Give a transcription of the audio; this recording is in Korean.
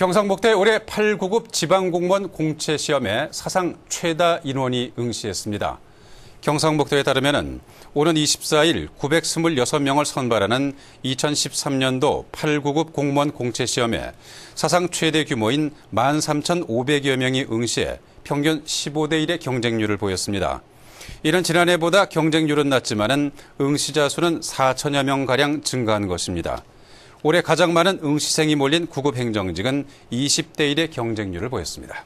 경상북대 올해 8구급 지방공무원 공채 시험에 사상 최다 인원이 응시했습니다. 경상북도에 따르면 오는 24일 926명을 선발하는 2013년도 8구급 공무원 공채 시험에 사상 최대 규모인 13,500여 명이 응시해 평균 15대 1의 경쟁률을 보였습니다. 이는 지난해보다 경쟁률은 낮지만 응시자 수는 4천여 명가량 증가한 것입니다. 올해 가장 많은 응시생이 몰린 구급 행정직은 20대 1의 경쟁률을 보였습니다.